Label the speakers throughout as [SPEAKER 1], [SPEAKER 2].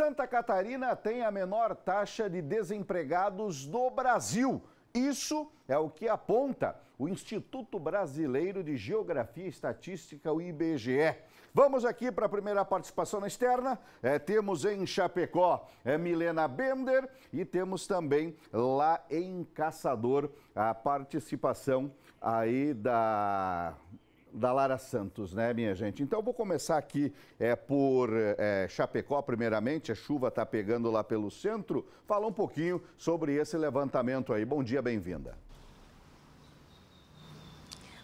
[SPEAKER 1] Santa Catarina tem a menor taxa de desempregados do Brasil. Isso é o que aponta o Instituto Brasileiro de Geografia e Estatística, o IBGE. Vamos aqui para a primeira participação na externa. É, temos em Chapecó é, Milena Bender e temos também lá em Caçador a participação aí da da Lara Santos, né, minha gente? Então, vou começar aqui é, por é, Chapecó, primeiramente. A chuva está pegando lá pelo centro. Fala um pouquinho sobre esse levantamento aí. Bom dia, bem-vinda.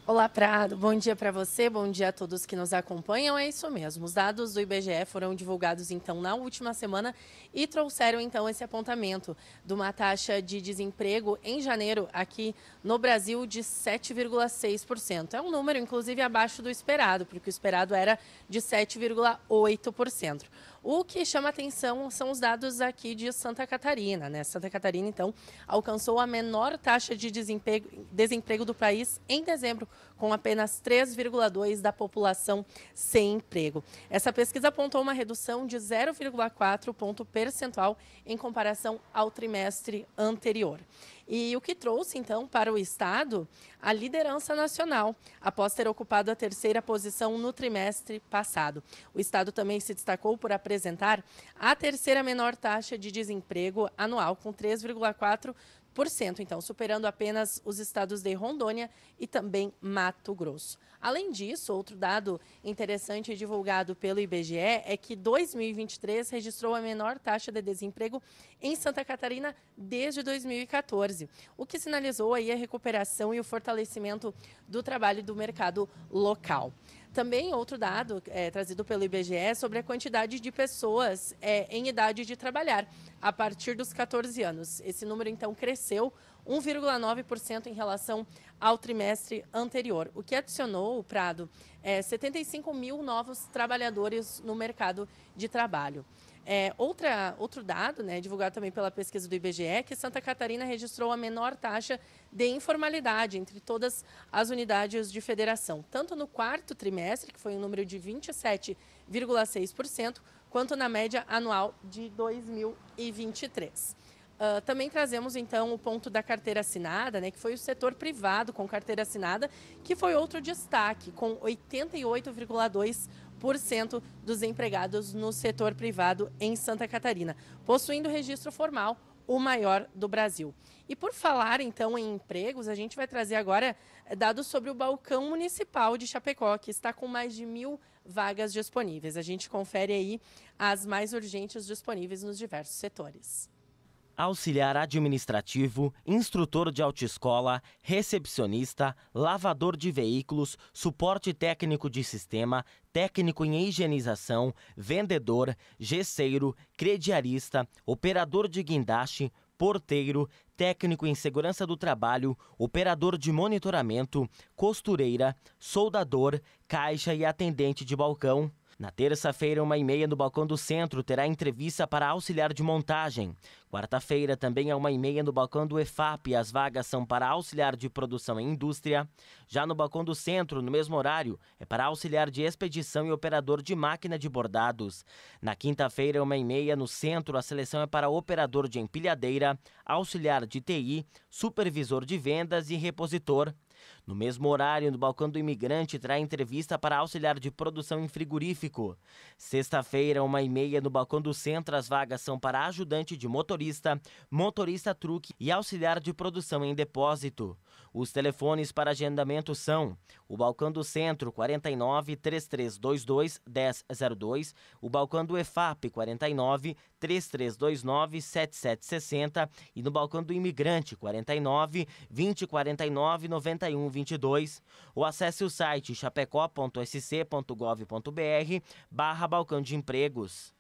[SPEAKER 2] Olá, Prado. Bom dia para você, bom dia a todos que nos acompanham. É isso mesmo. Os dados do IBGE foram divulgados então na última semana e trouxeram então esse apontamento de uma taxa de desemprego em janeiro aqui no Brasil de 7,6%. É um número inclusive abaixo do esperado, porque o esperado era de 7,8%. O que chama atenção são os dados aqui de Santa Catarina, né? Santa Catarina, então, alcançou a menor taxa de desemprego, desemprego do país em dezembro, com apenas 3,2% da população sem emprego. Essa pesquisa apontou uma redução de 0,4 ponto percentual em comparação ao trimestre anterior e o que trouxe, então, para o Estado a liderança nacional, após ter ocupado a terceira posição no trimestre passado. O Estado também se destacou por apresentar a terceira menor taxa de desemprego anual, com 3,4% então, superando apenas os estados de Rondônia e também Mato Grosso. Além disso, outro dado interessante divulgado pelo IBGE é que 2023 registrou a menor taxa de desemprego em Santa Catarina desde 2014, o que sinalizou aí a recuperação e o fortalecimento do trabalho do mercado local. Também outro dado é, trazido pelo IBGE é sobre a quantidade de pessoas é, em idade de trabalhar a partir dos 14 anos. Esse número, então, cresceu 1,9% em relação ao trimestre anterior, o que adicionou, o Prado, é, 75 mil novos trabalhadores no mercado de trabalho. É, outra, outro dado, né, divulgado também pela pesquisa do IBGE, é que Santa Catarina registrou a menor taxa de informalidade entre todas as unidades de federação, tanto no quarto trimestre, que foi um número de 27,6%, quanto na média anual de 2023. Uh, ah, também trazemos então o ponto da carteira assinada, né, que foi o setor privado com carteira assinada, que foi outro destaque, com 88,2% cento dos empregados no setor privado em Santa Catarina, possuindo registro formal, o maior do Brasil. E por falar então em empregos, a gente vai trazer agora eh, dados sobre o balcão municipal de Chapecó, que está com mais de mil vagas disponíveis. A gente confere aí as mais urgentes disponíveis nos diversos setores
[SPEAKER 3] auxiliar administrativo, instrutor de autoescola, recepcionista, lavador de veículos, suporte técnico de sistema, técnico em higienização, vendedor, gesseiro, crediarista, operador de guindaste, porteiro, técnico em segurança do trabalho, operador de monitoramento, costureira, soldador, caixa e atendente de balcão. Na terça-feira, uma e meia no balcão do centro terá entrevista para auxiliar de montagem. Quarta-feira, também é uma e meia no balcão do EFAP, as vagas são para auxiliar de produção e indústria. Já no balcão do centro, no mesmo horário, é para auxiliar de expedição e operador de máquina de bordados. Na quinta-feira, uma e meia no centro, a seleção é para operador de empilhadeira, auxiliar de TI, supervisor de vendas e repositor. No mesmo horário, no balcão do imigrante, terá entrevista para auxiliar de produção em frigorífico. Sexta-feira, uma e meia, no balcão do centro, as vagas são para ajudante de motorista, motorista truque e auxiliar de produção em depósito. Os telefones para agendamento são o balcão do centro 49 3322 1002, o balcão do EFAP 49 3329 7760 e no balcão do imigrante 49 2049 91 22 ou acesse o site chapecó.sc.gov.br barra balcão de empregos.